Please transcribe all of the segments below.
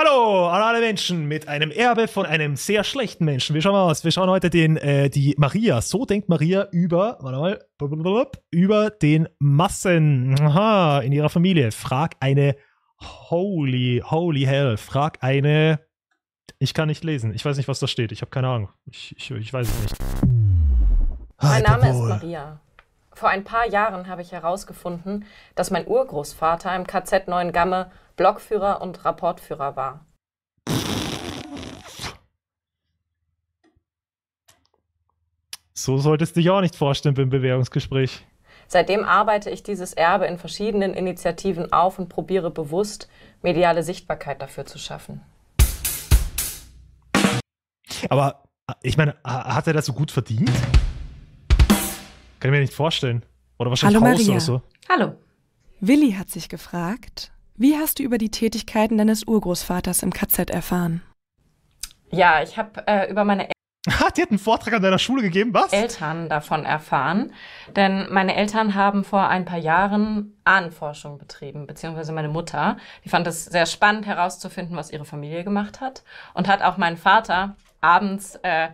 Hallo an alle Menschen mit einem Erbe von einem sehr schlechten Menschen. Wir schauen mal aus. Wir schauen heute den, äh, die Maria. So denkt Maria über, warte mal, über den Massen Aha, in ihrer Familie. Frag eine Holy, holy hell. Frag eine. Ich kann nicht lesen. Ich weiß nicht, was da steht. Ich habe keine Ahnung. Ich, ich, ich weiß es nicht. Mein Name ist Maria. Vor ein paar Jahren habe ich herausgefunden, dass mein Urgroßvater im KZ Neuengamme Blockführer und Rapportführer war. So solltest du dich auch nicht vorstellen beim Bewährungsgespräch. Seitdem arbeite ich dieses Erbe in verschiedenen Initiativen auf und probiere bewusst, mediale Sichtbarkeit dafür zu schaffen. Aber äh, ich meine, hat er das so gut verdient? Kann ich mir nicht vorstellen. Oder wahrscheinlich Hallo Maria. oder so. Hallo. Willi hat sich gefragt, wie hast du über die Tätigkeiten deines Urgroßvaters im KZ erfahren? Ja, ich habe äh, über meine Ha, die hat einen Vortrag an deiner Schule gegeben, was? Eltern davon erfahren. Denn meine Eltern haben vor ein paar Jahren Ahnenforschung betrieben, beziehungsweise meine Mutter. Die fand es sehr spannend herauszufinden, was ihre Familie gemacht hat. Und hat auch meinen Vater abends äh,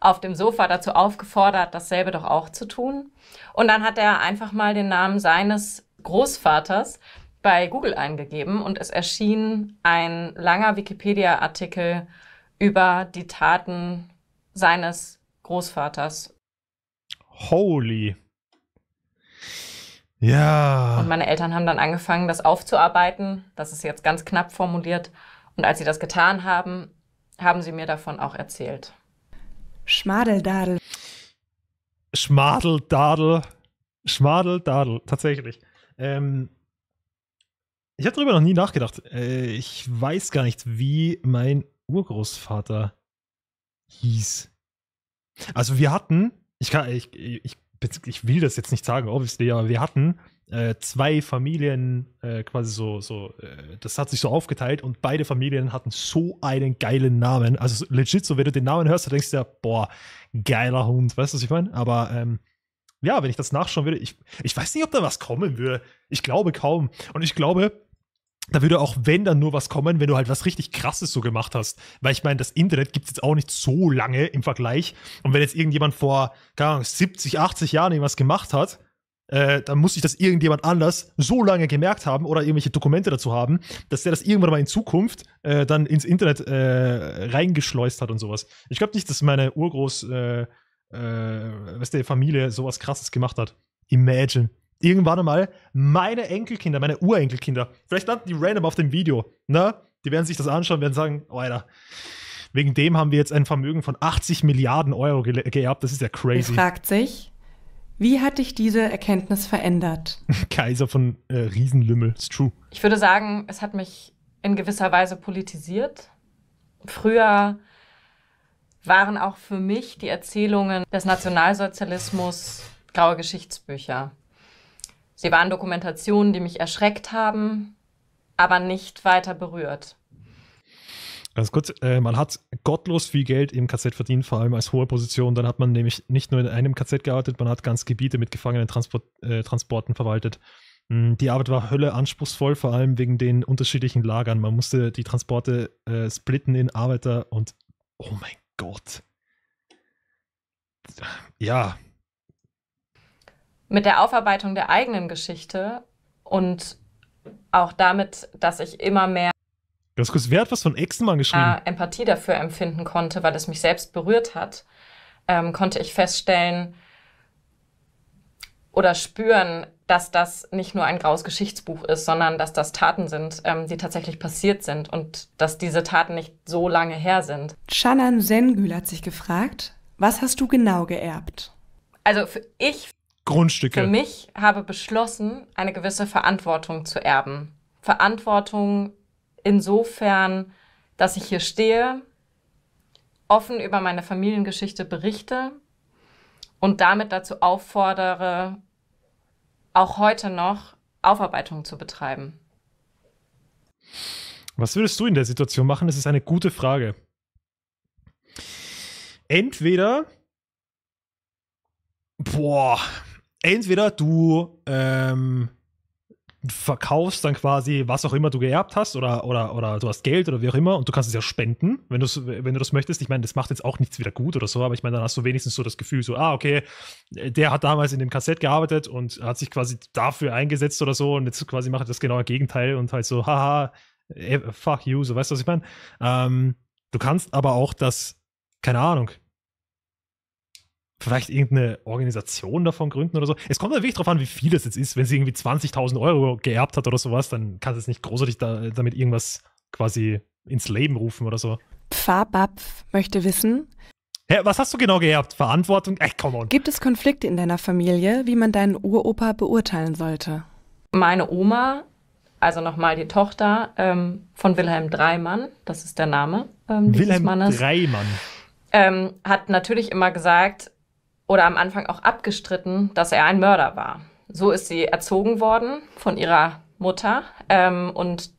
auf dem Sofa dazu aufgefordert, dasselbe doch auch zu tun. Und dann hat er einfach mal den Namen seines Großvaters bei Google eingegeben und es erschien ein langer Wikipedia-Artikel über die Taten seines Großvaters. Holy. Ja. Und meine Eltern haben dann angefangen, das aufzuarbeiten. Das ist jetzt ganz knapp formuliert. Und als sie das getan haben, haben sie mir davon auch erzählt. Schmadeldadel. Schmadeldadel. Schmadeldadel, tatsächlich. Ähm, ich habe darüber noch nie nachgedacht. Äh, ich weiß gar nicht, wie mein Urgroßvater hieß. Also wir hatten, ich, kann, ich, ich ich will das jetzt nicht sagen, obviously, aber wir hatten äh, zwei Familien äh, quasi so, so äh, das hat sich so aufgeteilt und beide Familien hatten so einen geilen Namen. Also legit, so wenn du den Namen hörst, dann denkst du ja, boah, geiler Hund, weißt du, was ich meine? Aber ähm, ja, wenn ich das nachschauen würde, ich, ich weiß nicht, ob da was kommen würde. Ich glaube kaum. Und ich glaube, da würde auch, wenn dann nur was kommen, wenn du halt was richtig krasses so gemacht hast. Weil ich meine, das Internet gibt es jetzt auch nicht so lange im Vergleich. Und wenn jetzt irgendjemand vor, keine Ahnung, 70, 80 Jahren irgendwas gemacht hat, äh, dann muss sich das irgendjemand anders so lange gemerkt haben oder irgendwelche Dokumente dazu haben, dass der das irgendwann mal in Zukunft äh, dann ins Internet äh, reingeschleust hat und sowas. Ich glaube nicht, dass meine Urgroß, äh, äh, was der Familie sowas krasses gemacht hat. Imagine irgendwann einmal meine Enkelkinder, meine Urenkelkinder, vielleicht landen die random auf dem Video, ne? Die werden sich das anschauen, werden sagen, oh, Alter, wegen dem haben wir jetzt ein Vermögen von 80 Milliarden Euro ge geerbt, das ist ja crazy. Er fragt sich, wie hat dich diese Erkenntnis verändert? Kaiser von äh, Riesenlümmel, it's true. Ich würde sagen, es hat mich in gewisser Weise politisiert. Früher waren auch für mich die Erzählungen des Nationalsozialismus graue Geschichtsbücher. Sie waren Dokumentationen, die mich erschreckt haben, aber nicht weiter berührt. Also kurz, äh, man hat gottlos viel Geld im KZ verdient, vor allem als hohe Position. Dann hat man nämlich nicht nur in einem KZ gearbeitet, man hat ganz Gebiete mit gefangenen Transport, äh, verwaltet. Hm, die Arbeit war Hölle anspruchsvoll, vor allem wegen den unterschiedlichen Lagern. Man musste die Transporte äh, splitten in Arbeiter und oh mein Gott. Ja, mit der Aufarbeitung der eigenen Geschichte und auch damit, dass ich immer mehr Ganz kurz, wer hat was von Exenmann äh, geschrieben? Empathie dafür empfinden konnte, weil es mich selbst berührt hat, ähm, konnte ich feststellen oder spüren, dass das nicht nur ein graues Geschichtsbuch ist, sondern dass das Taten sind, ähm, die tatsächlich passiert sind und dass diese Taten nicht so lange her sind. Shannon Sengül hat sich gefragt, was hast du genau geerbt? Also für ich Grundstücke. Für mich habe beschlossen, eine gewisse Verantwortung zu erben. Verantwortung insofern, dass ich hier stehe, offen über meine Familiengeschichte berichte und damit dazu auffordere, auch heute noch Aufarbeitung zu betreiben. Was würdest du in der Situation machen? Das ist eine gute Frage. Entweder. Boah, entweder du ähm, verkaufst dann quasi, was auch immer du geerbt hast oder, oder, oder du hast Geld oder wie auch immer und du kannst es ja spenden, wenn, wenn du das möchtest. Ich meine, das macht jetzt auch nichts wieder gut oder so, aber ich meine, dann hast du wenigstens so das Gefühl, so, ah, okay, der hat damals in dem Kassett gearbeitet und hat sich quasi dafür eingesetzt oder so und jetzt quasi macht er das genaue Gegenteil und halt so, haha, eh, fuck you, so weißt du, was ich meine? Ähm, du kannst aber auch das, keine Ahnung, vielleicht irgendeine Organisation davon gründen oder so. Es kommt natürlich darauf an, wie viel das jetzt ist. Wenn sie irgendwie 20.000 Euro geerbt hat oder sowas, dann kann sie es nicht großartig da, damit irgendwas quasi ins Leben rufen oder so. Pfabapf möchte wissen. Hä, was hast du genau geerbt? Verantwortung? Ach, come on. Gibt es Konflikte in deiner Familie, wie man deinen Uropa beurteilen sollte? Meine Oma, also nochmal die Tochter ähm, von Wilhelm Dreimann, das ist der Name ähm, dieses Wilhelm Mannes. Dreimann. Ähm, hat natürlich immer gesagt, oder am Anfang auch abgestritten, dass er ein Mörder war. So ist sie erzogen worden von ihrer Mutter ähm, und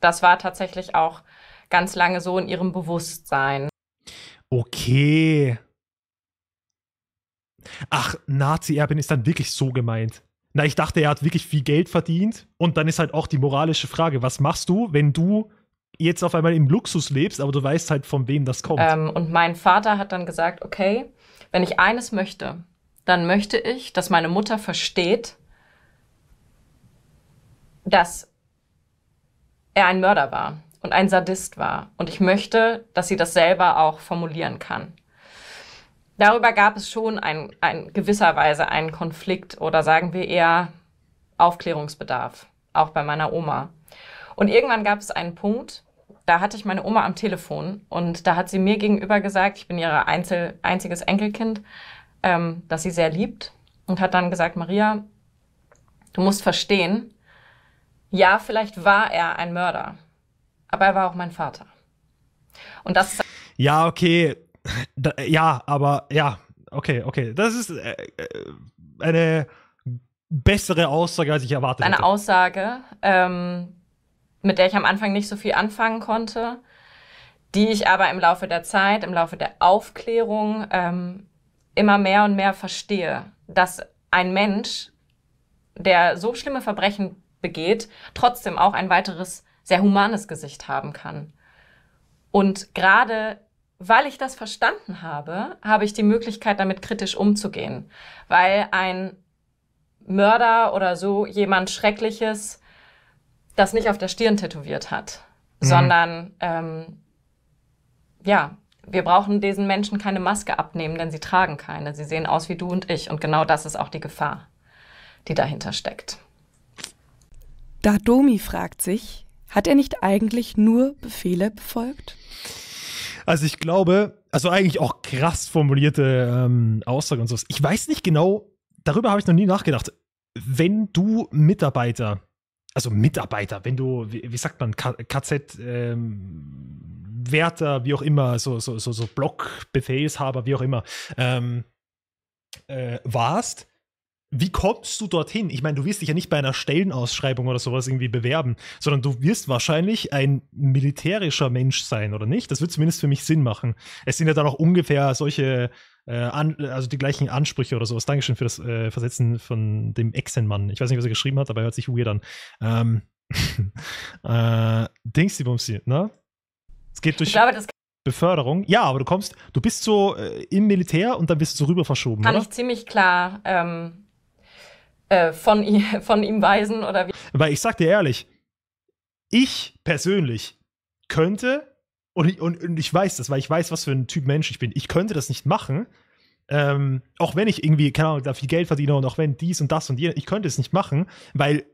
das war tatsächlich auch ganz lange so in ihrem Bewusstsein. Okay. Ach, Nazi-Erbin ist dann wirklich so gemeint. Na, ich dachte, er hat wirklich viel Geld verdient. Und dann ist halt auch die moralische Frage, was machst du, wenn du jetzt auf einmal im Luxus lebst, aber du weißt halt, von wem das kommt. Ähm, und mein Vater hat dann gesagt, okay, wenn ich eines möchte, dann möchte ich, dass meine Mutter versteht, dass er ein Mörder war und ein Sadist war. Und ich möchte, dass sie das selber auch formulieren kann. Darüber gab es schon ein, ein Weise einen Konflikt oder sagen wir eher Aufklärungsbedarf, auch bei meiner Oma. Und irgendwann gab es einen Punkt, da hatte ich meine Oma am Telefon und da hat sie mir gegenüber gesagt, ich bin ihr einziges Enkelkind, ähm, dass sie sehr liebt und hat dann gesagt, Maria, du musst verstehen, ja, vielleicht war er ein Mörder, aber er war auch mein Vater. Und das ist ja okay, da, ja, aber ja, okay, okay, das ist äh, äh eine bessere Aussage, als ich erwartet eine hätte. Eine Aussage, ähm, mit der ich am Anfang nicht so viel anfangen konnte, die ich aber im Laufe der Zeit, im Laufe der Aufklärung ähm, immer mehr und mehr verstehe, dass ein Mensch, der so schlimme Verbrechen begeht, trotzdem auch ein weiteres sehr humanes Gesicht haben kann. Und gerade weil ich das verstanden habe, habe ich die Möglichkeit, damit kritisch umzugehen, weil ein Mörder oder so jemand Schreckliches das nicht auf der Stirn tätowiert hat, mhm. sondern ähm, ja, wir brauchen diesen Menschen keine Maske abnehmen, denn sie tragen keine. Sie sehen aus wie du und ich. Und genau das ist auch die Gefahr, die dahinter steckt. Da Domi fragt sich, hat er nicht eigentlich nur Befehle befolgt? Also ich glaube, also eigentlich auch krass formulierte ähm, Aussage und sowas. Ich weiß nicht genau, darüber habe ich noch nie nachgedacht. Wenn du Mitarbeiter also Mitarbeiter, wenn du, wie, wie sagt man, KZ, ähm, Wärter, wie auch immer, so, so, so, so Block, Befehlshaber, wie auch immer, ähm, äh, warst, wie kommst du dorthin? Ich meine, du wirst dich ja nicht bei einer Stellenausschreibung oder sowas irgendwie bewerben, sondern du wirst wahrscheinlich ein militärischer Mensch sein, oder nicht? Das wird zumindest für mich Sinn machen. Es sind ja dann auch ungefähr solche, äh, an, also die gleichen Ansprüche oder sowas. Dankeschön für das äh, Versetzen von dem exen Ich weiß nicht, was er geschrieben hat, aber er hört sich weird an. Ähm, äh, Dingsi Bumsi, ne? Es geht durch. Ich glaube, das Beförderung. Ja, aber du kommst, du bist so äh, im Militär und dann bist du so rüber verschoben. Kann oder? ich ziemlich klar. Ähm äh, von, von ihm weisen oder wie. Weil ich sag dir ehrlich, ich persönlich könnte, und, und, und ich weiß das, weil ich weiß, was für ein Typ Mensch ich bin, ich könnte das nicht machen, ähm, auch wenn ich irgendwie, keine Ahnung, da viel Geld verdiene und auch wenn dies und das und jenes, ich könnte es nicht machen, weil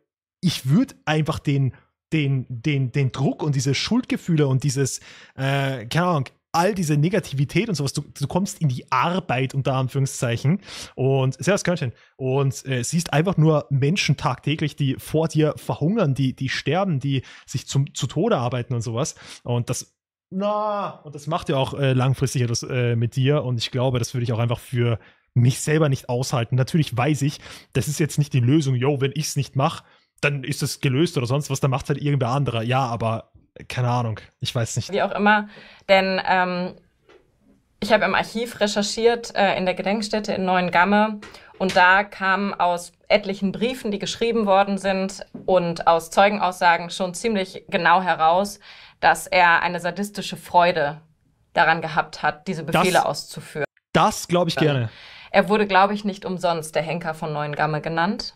ich würde einfach den, den, den, den Druck und diese Schuldgefühle und dieses, äh, keine Ahnung, all diese Negativität und sowas, du, du kommst in die Arbeit unter Anführungszeichen und Servus Körnchen und äh, siehst einfach nur Menschen tagtäglich, die vor dir verhungern, die, die sterben, die sich zum, zu Tode arbeiten und sowas und das na, und das macht ja auch äh, langfristig etwas äh, mit dir und ich glaube, das würde ich auch einfach für mich selber nicht aushalten. Natürlich weiß ich, das ist jetzt nicht die Lösung, yo, wenn ich es nicht mache, dann ist es gelöst oder sonst was, dann macht halt irgendwer anderer. Ja, aber keine Ahnung, ich weiß nicht. Wie auch immer, denn ähm, ich habe im Archiv recherchiert äh, in der Gedenkstätte in Neuengamme und da kam aus etlichen Briefen, die geschrieben worden sind und aus Zeugenaussagen schon ziemlich genau heraus, dass er eine sadistische Freude daran gehabt hat, diese Befehle das, auszuführen. Das glaube ich gerne. Er wurde, glaube ich, nicht umsonst der Henker von Neuengamme genannt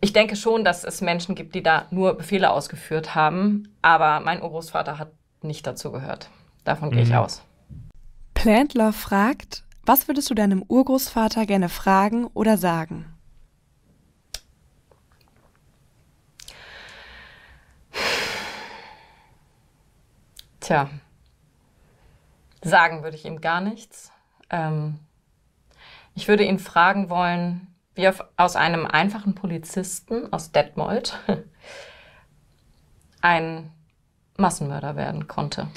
ich denke schon, dass es Menschen gibt, die da nur Befehle ausgeführt haben, aber mein Urgroßvater hat nicht dazu gehört. Davon mhm. gehe ich mhm. aus. Plantler fragt, was würdest du deinem Urgroßvater gerne fragen oder sagen? Tja, sagen würde ich ihm gar nichts. Ähm, ich würde ihn fragen wollen, wie auf, aus einem einfachen Polizisten aus Detmold ein Massenmörder werden konnte.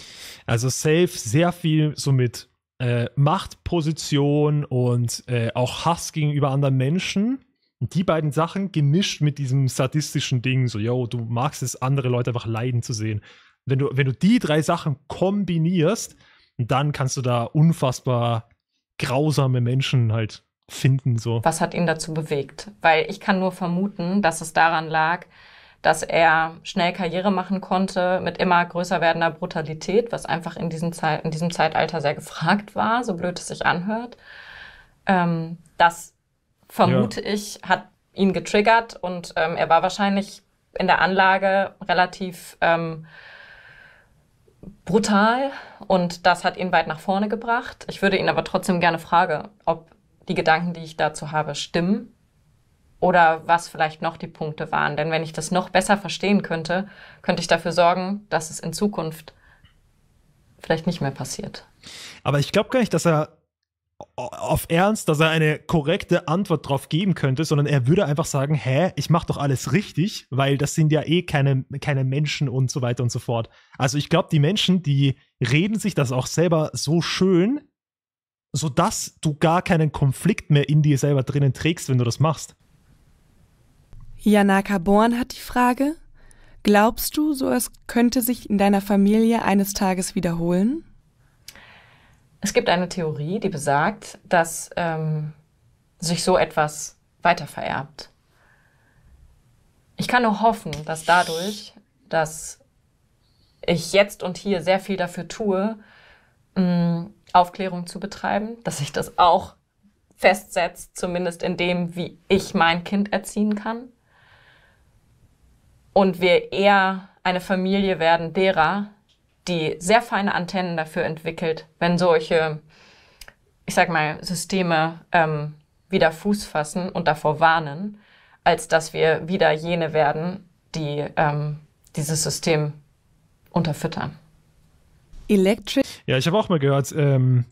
Also safe sehr viel so mit äh, Machtposition und äh, auch Hass gegenüber anderen Menschen. Und die beiden Sachen gemischt mit diesem sadistischen Ding, so, yo, du magst es, andere Leute einfach leiden zu sehen. Wenn du, wenn du die drei Sachen kombinierst, dann kannst du da unfassbar grausame Menschen halt finden. So. Was hat ihn dazu bewegt? Weil ich kann nur vermuten, dass es daran lag, dass er schnell Karriere machen konnte mit immer größer werdender Brutalität, was einfach in diesem, Ze in diesem Zeitalter sehr gefragt war, so blöd es sich anhört. Ähm, das vermute ja. ich, hat ihn getriggert und ähm, er war wahrscheinlich in der Anlage relativ ähm, brutal und das hat ihn weit nach vorne gebracht. Ich würde ihn aber trotzdem gerne fragen, ob die Gedanken, die ich dazu habe, stimmen oder was vielleicht noch die Punkte waren. Denn wenn ich das noch besser verstehen könnte, könnte ich dafür sorgen, dass es in Zukunft vielleicht nicht mehr passiert. Aber ich glaube gar nicht, dass er auf Ernst, dass er eine korrekte Antwort darauf geben könnte, sondern er würde einfach sagen, hä, ich mache doch alles richtig, weil das sind ja eh keine, keine Menschen und so weiter und so fort. Also ich glaube, die Menschen, die reden sich das auch selber so schön, sodass du gar keinen Konflikt mehr in dir selber drinnen trägst, wenn du das machst. Janaka Born hat die Frage, glaubst du, so es könnte sich in deiner Familie eines Tages wiederholen? Es gibt eine Theorie, die besagt, dass ähm, sich so etwas weitervererbt. Ich kann nur hoffen, dass dadurch, dass ich jetzt und hier sehr viel dafür tue, mh, mm, Aufklärung zu betreiben, dass sich das auch festsetzt, zumindest in dem, wie ich mein Kind erziehen kann. Und wir eher eine Familie werden derer, die sehr feine Antennen dafür entwickelt, wenn solche, ich sag mal, Systeme ähm, wieder Fuß fassen und davor warnen, als dass wir wieder jene werden, die ähm, dieses System unterfüttern. Electric ja, ich habe auch mal gehört, ähm,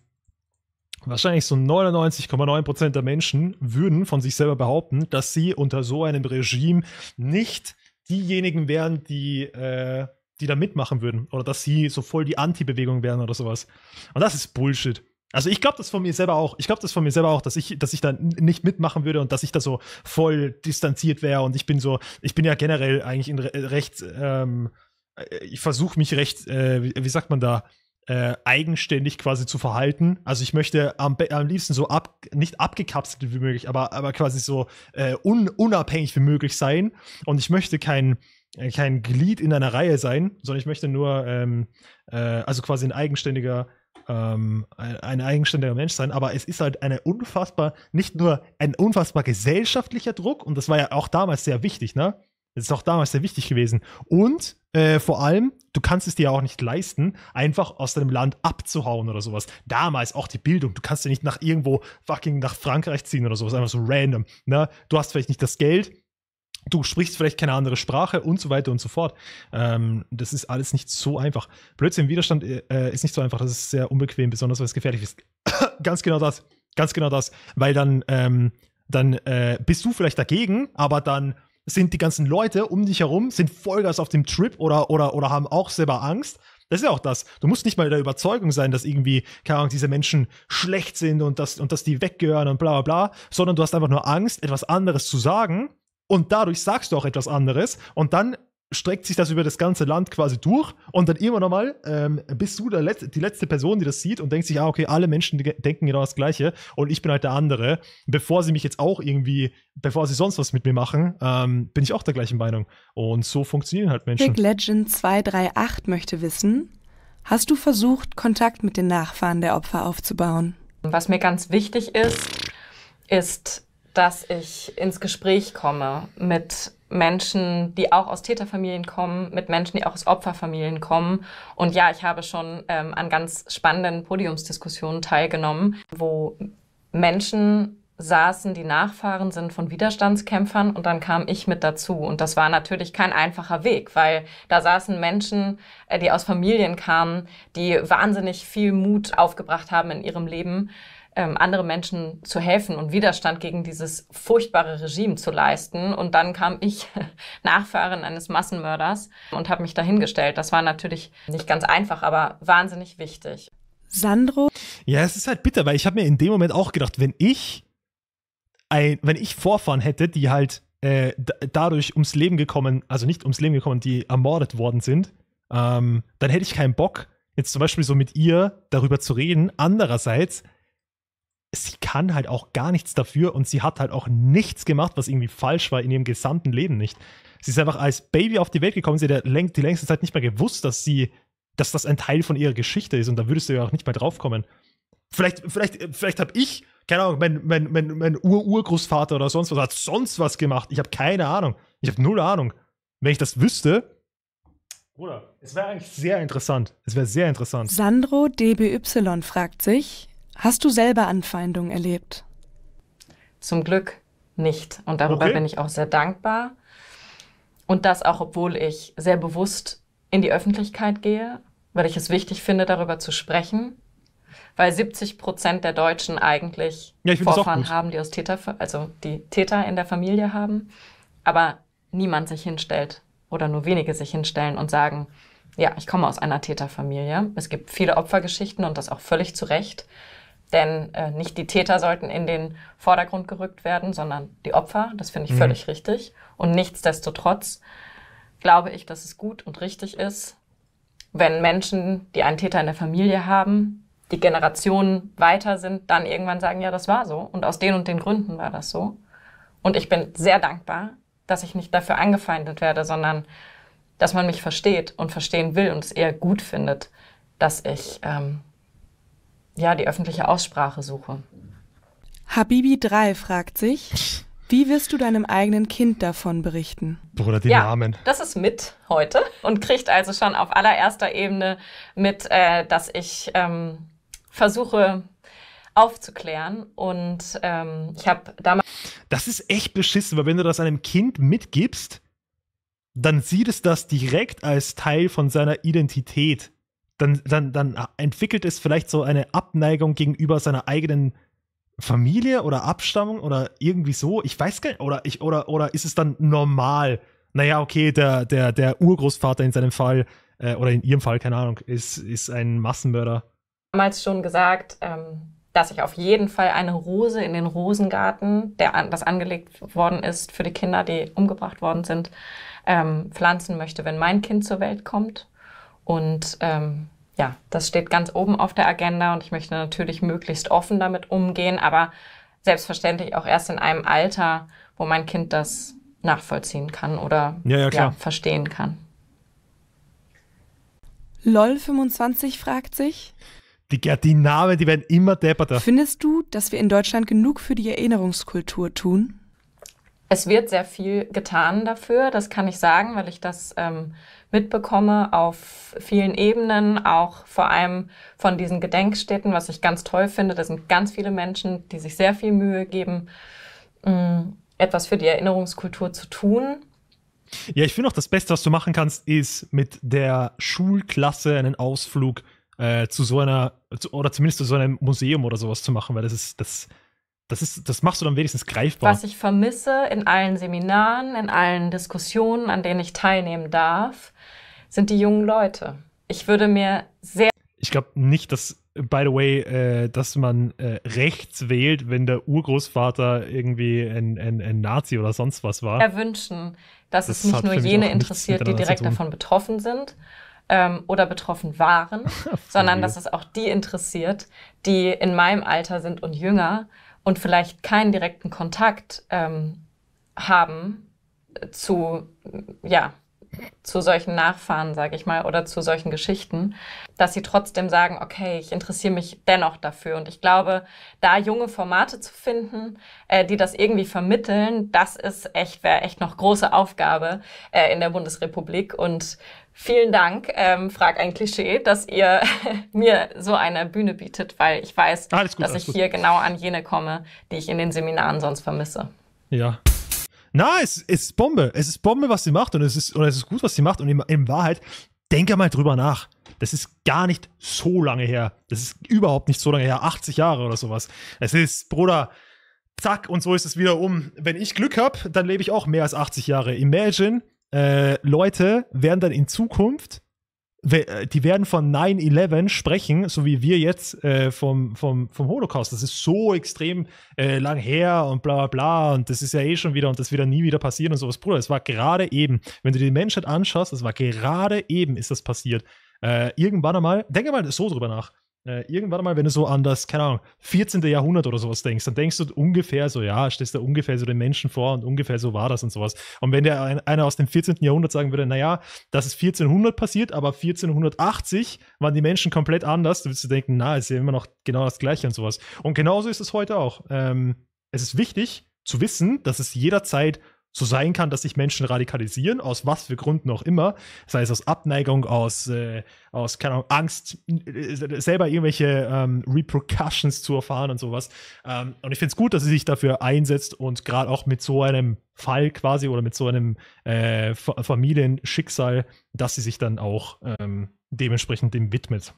wahrscheinlich so 99,9% der Menschen würden von sich selber behaupten, dass sie unter so einem Regime nicht diejenigen wären, die, äh, die da mitmachen würden. Oder dass sie so voll die Anti-Bewegung wären oder sowas. Und das ist Bullshit. Also ich glaube das von mir selber auch. Ich glaube das von mir selber auch, dass ich, dass ich da nicht mitmachen würde und dass ich da so voll distanziert wäre. Und ich bin so, ich bin ja generell eigentlich in re recht, ähm, äh, ich versuche mich recht, äh, wie, wie, sagt man da, äh, eigenständig quasi zu verhalten. Also ich möchte am, am liebsten so ab, nicht abgekapselt wie möglich, aber, aber quasi so äh, un, unabhängig wie möglich sein. Und ich möchte kein, äh, kein Glied in einer Reihe sein, sondern ich möchte nur, ähm, äh, also quasi ein eigenständiger ähm, ein, ein, eigenständiger Mensch sein, aber es ist halt eine unfassbar, nicht nur ein unfassbar gesellschaftlicher Druck, und das war ja auch damals sehr wichtig, ne? Das ist auch damals sehr wichtig gewesen. Und äh, vor allem, du kannst es dir auch nicht leisten, einfach aus deinem Land abzuhauen oder sowas. Damals auch die Bildung. Du kannst ja nicht nach irgendwo fucking nach Frankreich ziehen oder sowas, einfach so random. Ne? Du hast vielleicht nicht das Geld, du sprichst vielleicht keine andere Sprache und so weiter und so fort. Ähm, das ist alles nicht so einfach. Blödsinn, Widerstand äh, ist nicht so einfach. Das ist sehr unbequem, besonders weil es gefährlich ist. ganz genau das. Ganz genau das. Weil dann, ähm, dann äh, bist du vielleicht dagegen, aber dann sind die ganzen Leute um dich herum, sind Vollgas auf dem Trip oder, oder, oder haben auch selber Angst. Das ist ja auch das. Du musst nicht mal der Überzeugung sein, dass irgendwie, keine Ahnung, diese Menschen schlecht sind und, das, und dass die weggehören und bla bla bla, sondern du hast einfach nur Angst, etwas anderes zu sagen und dadurch sagst du auch etwas anderes und dann streckt sich das über das ganze Land quasi durch und dann immer nochmal ähm, bist du Let die letzte Person, die das sieht und denkt sich, ah, okay, alle Menschen denken genau das Gleiche und ich bin halt der andere. Bevor sie mich jetzt auch irgendwie, bevor sie sonst was mit mir machen, ähm, bin ich auch der gleichen Meinung. Und so funktionieren halt Menschen. Big Legend 238 möchte wissen, hast du versucht, Kontakt mit den Nachfahren der Opfer aufzubauen? Was mir ganz wichtig ist, ist dass ich ins Gespräch komme mit Menschen, die auch aus Täterfamilien kommen, mit Menschen, die auch aus Opferfamilien kommen. Und ja, ich habe schon ähm, an ganz spannenden Podiumsdiskussionen teilgenommen, wo Menschen saßen, die Nachfahren sind von Widerstandskämpfern und dann kam ich mit dazu. Und das war natürlich kein einfacher Weg, weil da saßen Menschen, äh, die aus Familien kamen, die wahnsinnig viel Mut aufgebracht haben in ihrem Leben ähm, andere Menschen zu helfen und Widerstand gegen dieses furchtbare Regime zu leisten. Und dann kam ich Nachfahrin eines Massenmörders und habe mich dahingestellt. Das war natürlich nicht ganz einfach, aber wahnsinnig wichtig. Sandro? Ja, es ist halt bitter, weil ich habe mir in dem Moment auch gedacht, wenn ich ein, wenn ich Vorfahren hätte, die halt äh, dadurch ums Leben gekommen, also nicht ums Leben gekommen, die ermordet worden sind, ähm, dann hätte ich keinen Bock, jetzt zum Beispiel so mit ihr darüber zu reden. Andererseits sie kann halt auch gar nichts dafür und sie hat halt auch nichts gemacht, was irgendwie falsch war in ihrem gesamten Leben nicht. Sie ist einfach als Baby auf die Welt gekommen, sie hat die längste Zeit nicht mehr gewusst, dass sie, dass das ein Teil von ihrer Geschichte ist und da würdest du ja auch nicht mehr draufkommen. Vielleicht, vielleicht, äh, vielleicht habe ich, keine Ahnung, mein, mein, mein, mein Ur-Urgroßvater oder sonst was hat sonst was gemacht. Ich habe keine Ahnung. Ich habe null Ahnung. Wenn ich das wüsste, Bruder, es wäre eigentlich sehr interessant. Es wäre sehr interessant. Sandro DBY fragt sich, Hast du selber Anfeindungen erlebt? Zum Glück nicht. Und darüber okay. bin ich auch sehr dankbar. Und das auch, obwohl ich sehr bewusst in die Öffentlichkeit gehe, weil ich es wichtig finde, darüber zu sprechen. Weil 70 Prozent der Deutschen eigentlich ja, Vorfahren haben, die aus Täter, also die Täter in der Familie haben, aber niemand sich hinstellt oder nur wenige sich hinstellen und sagen, ja, ich komme aus einer Täterfamilie. Es gibt viele Opfergeschichten und das auch völlig zu Recht. Denn äh, nicht die Täter sollten in den Vordergrund gerückt werden, sondern die Opfer. Das finde ich mhm. völlig richtig. Und nichtsdestotrotz glaube ich, dass es gut und richtig ist, wenn Menschen, die einen Täter in der Familie haben, die Generationen weiter sind, dann irgendwann sagen, ja, das war so. Und aus den und den Gründen war das so. Und ich bin sehr dankbar, dass ich nicht dafür angefeindet werde, sondern dass man mich versteht und verstehen will und es eher gut findet, dass ich ähm, ja, die öffentliche Aussprache suche. Habibi3 fragt sich, wie wirst du deinem eigenen Kind davon berichten? Bruder, die ja, Namen. Das ist mit heute und kriegt also schon auf allererster Ebene mit, äh, dass ich ähm, versuche aufzuklären. Und ähm, ich habe damals. Das ist echt beschissen, weil wenn du das einem Kind mitgibst, dann sieht es das direkt als Teil von seiner Identität dann, dann, dann entwickelt es vielleicht so eine Abneigung gegenüber seiner eigenen Familie oder Abstammung oder irgendwie so. Ich weiß gar nicht, oder, ich, oder, oder ist es dann normal? Naja, okay, der, der, der Urgroßvater in seinem Fall äh, oder in ihrem Fall, keine Ahnung, ist, ist ein Massenmörder. Damals schon gesagt, ähm, dass ich auf jeden Fall eine Rose in den Rosengarten, der an, das angelegt worden ist für die Kinder, die umgebracht worden sind, ähm, pflanzen möchte, wenn mein Kind zur Welt kommt. Und ähm, ja, das steht ganz oben auf der Agenda und ich möchte natürlich möglichst offen damit umgehen, aber selbstverständlich auch erst in einem Alter, wo mein Kind das nachvollziehen kann oder ja, ja, ja, verstehen kann. LOL25 fragt sich. Die, die Namen, die werden immer depperter. Findest du, dass wir in Deutschland genug für die Erinnerungskultur tun? Es wird sehr viel getan dafür, das kann ich sagen, weil ich das ähm, mitbekomme auf vielen Ebenen, auch vor allem von diesen Gedenkstätten, was ich ganz toll finde. Da sind ganz viele Menschen, die sich sehr viel Mühe geben, mh, mm, etwas für die Erinnerungskultur zu tun. Ja, ich finde auch, das Beste, was du machen kannst, ist mit der Schulklasse einen Ausflug äh, zu so einer, zu, oder zumindest zu so einem Museum oder sowas zu machen, weil das ist, das das, ist, das machst du dann wenigstens greifbar. Was ich vermisse in allen Seminaren, in allen Diskussionen, an denen ich teilnehmen darf, sind die jungen Leute. Ich würde mir sehr. Ich glaube nicht, dass, by the way, äh, dass man äh, rechts wählt, wenn der Urgroßvater irgendwie ein, ein, ein Nazi oder sonst was war. Erwünschen, dass das es nicht nur jene interessiert, die direkt davon betroffen sind, ähm, oder betroffen waren, sondern dass es auch die interessiert, die in meinem Alter sind und jünger und vielleicht keinen direkten Kontakt ähm, haben zu, ja, zu solchen Nachfahren, sage ich mal, oder zu solchen Geschichten, dass sie trotzdem sagen, okay, ich interessiere mich dennoch dafür. Und ich glaube, da junge Formate zu finden, äh, die das irgendwie vermitteln, das ist echt, wäre echt noch große Aufgabe äh, in der Bundesrepublik. Und vielen Dank, ähm, Frag ein Klischee, dass ihr mir so eine Bühne bietet, weil ich weiß, gut, dass ich gut. hier genau an jene komme, die ich in den Seminaren sonst vermisse. Ja. Na, es, es ist Bombe. Es ist Bombe, was sie macht und es ist, und es ist gut, was sie macht. Und in, in Wahrheit, denke mal drüber nach. Das ist gar nicht so lange her. Das ist überhaupt nicht so lange her. 80 Jahre oder sowas. Es ist, Bruder, zack, und so ist es wieder um. Wenn ich Glück habe, dann lebe ich auch mehr als 80 Jahre. Imagine, äh, Leute werden dann in Zukunft äh, die werden von 9-11 sprechen, so wie wir jetzt äh, vom, vom, vom Holocaust. Das ist so extrem äh, lang her und bla bla bla und das ist ja eh schon wieder und das wird ja nie wieder passieren und sowas. Bruder, es war gerade eben, wenn du dir die Menschheit anschaust, es war gerade eben ist das passiert. Äh, irgendwann einmal, denke mal so drüber nach. Äh, irgendwann mal, wenn du so an das, keine Ahnung, 14. Jahrhundert oder sowas denkst, dann denkst du ungefähr so, ja, stellst du ungefähr so den Menschen vor und ungefähr so war das und sowas. Und wenn dir ein, einer aus dem 14. Jahrhundert sagen würde, naja, das ist 1400 passiert, aber 1480 waren die Menschen komplett anders, dann würdest du denken, na, es ist ja immer noch genau das Gleiche und sowas. Und genauso ist es heute auch. Ähm, es ist wichtig zu wissen, dass es jederzeit so sein kann, dass sich Menschen radikalisieren, aus was für Gründen auch immer, sei es aus Abneigung, aus, äh, aus keine Ahnung, Angst, äh, selber irgendwelche ähm, Repercussions zu erfahren und sowas. Ähm, und ich finde es gut, dass sie sich dafür einsetzt und gerade auch mit so einem Fall quasi oder mit so einem äh, Familienschicksal, dass sie sich dann auch ähm, dementsprechend dem widmet.